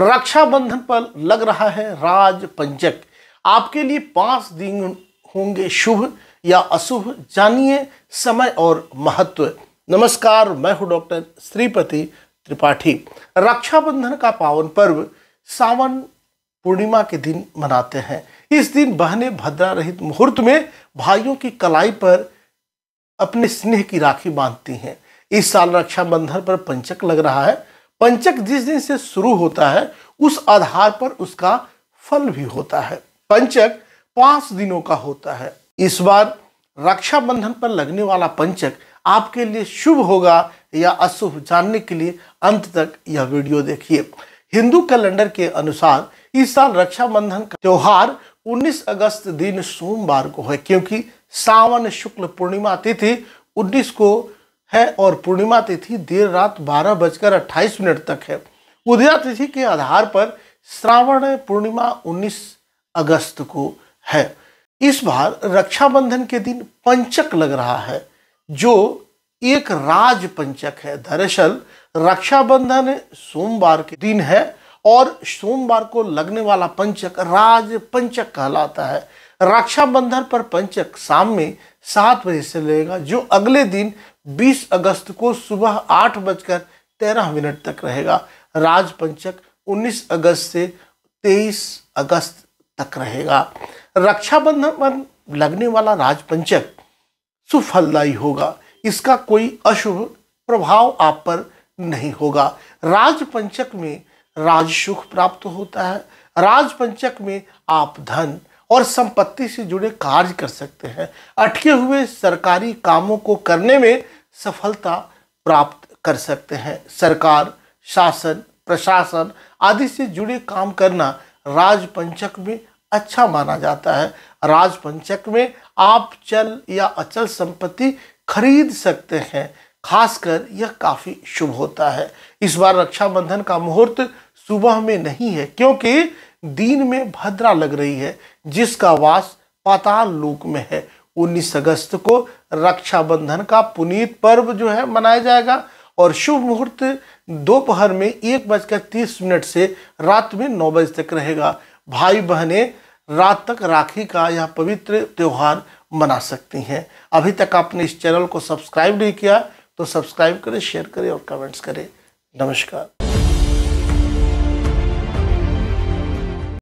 रक्षाबंधन पर लग रहा है राज पंचक आपके लिए पांच दिन होंगे शुभ या अशुभ जानिए समय और महत्व नमस्कार मैं हूं डॉक्टर श्रीपति त्रिपाठी रक्षाबंधन का पावन पर्व सावन पूर्णिमा के दिन मनाते हैं इस दिन बहने भद्रा रहित मुहूर्त में भाइयों की कलाई पर अपने स्नेह की राखी बांधती हैं इस साल रक्षाबंधन पर पंचक लग रहा है पंचक जिस दिन से शुरू होता है उस आधार पर उसका फल भी होता है पंचक पांच दिनों का होता है इस बार रक्षाबंधन पर लगने वाला पंचक आपके लिए शुभ होगा या अशुभ जानने के लिए अंत तक यह वीडियो देखिए हिंदू कैलेंडर के अनुसार इस साल रक्षाबंधन का त्यौहार 19 अगस्त दिन सोमवार को है क्योंकि सावन शुक्ल पूर्णिमा तिथि 19 को है और पूर्णिमा तिथि देर रात बारह बजकर अट्ठाईस मिनट तक है उदया तिथि के आधार पर श्रावण पूर्णिमा 19 अगस्त को है इस बार रक्षाबंधन के दिन पंचक लग रहा है जो एक राज पंचक है दरअसल रक्षाबंधन सोमवार के दिन है और सोमवार को लगने वाला पंचक राज पंचक कहलाता है रक्षाबंधन पर पंचक शाम में सात बजे से लेगा जो अगले दिन 20 अगस्त को सुबह आठ बजकर तेरह मिनट तक रहेगा राज पंचक 19 अगस्त से 23 अगस्त तक रहेगा रक्षाबंधन पर लगने वाला राज पंचक सुफलदायी होगा इसका कोई अशुभ प्रभाव आप पर नहीं होगा राज पंचक में राज सुख प्राप्त होता है राज पंचक में आप धन और संपत्ति से जुड़े कार्य कर सकते हैं अटके हुए सरकारी कामों को करने में सफलता प्राप्त कर सकते हैं सरकार शासन प्रशासन आदि से जुड़े काम करना राजपंचक में अच्छा माना जाता है राजपंचक में आप चल या अचल संपत्ति खरीद सकते हैं खासकर यह काफ़ी शुभ होता है इस बार रक्षाबंधन का मुहूर्त सुबह में नहीं है क्योंकि दीन में भद्रा लग रही है जिसका वास पाताल लोक में है 19 अगस्त को रक्षाबंधन का पुनीत पर्व जो है मनाया जाएगा और शुभ मुहूर्त दोपहर में एक बजकर तीस मिनट से रात में नौ बजे तक रहेगा भाई बहनें रात तक राखी का यह पवित्र त्यौहार मना सकती हैं अभी तक आपने इस चैनल को सब्सक्राइब नहीं किया तो सब्सक्राइब करें शेयर करें और कमेंट्स करें नमस्कार